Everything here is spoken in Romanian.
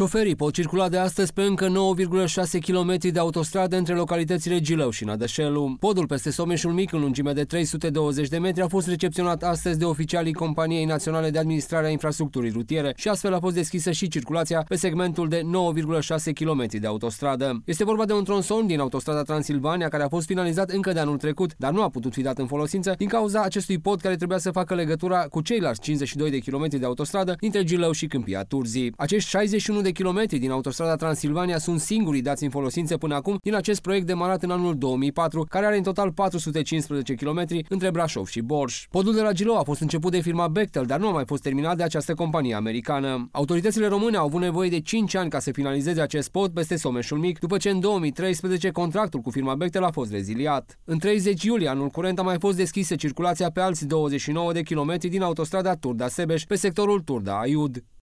Șoferii pot circula de astăzi pe încă 9,6 km de autostradă între localitățile Gilău și Nadășelu. Podul peste Someșul Mic, în lungime de 320 de metri, a fost recepționat astăzi de oficialii Companiei Naționale de Administrare a Infrastructurii Rutiere și astfel a fost deschisă și circulația pe segmentul de 9,6 km de autostradă. Este vorba de un tronson din autostrada Transilvania care a fost finalizat încă de anul trecut, dar nu a putut fi dat în folosință din cauza acestui pod care trebuia să facă legătura cu ceilalți 52 de km de autostradă între Gilău și Câmpia Turzii. Acești 61 de de kilometri din autostrada Transilvania sunt singurii dați în folosință până acum din acest proiect demarat în anul 2004, care are în total 415 km între Brașov și Borș. Podul de la Gilou a fost început de firma Bechtel, dar nu a mai fost terminat de această companie americană. Autoritățile române au avut nevoie de 5 ani ca să finalizeze acest pod peste Someșul Mic, după ce în 2013 contractul cu firma Bechtel a fost reziliat. În 30 iulie anul curent a mai fost deschisă circulația pe alți 29 de kilometri din autostrada Turda-Sebeș, pe sectorul Turda-Aiud.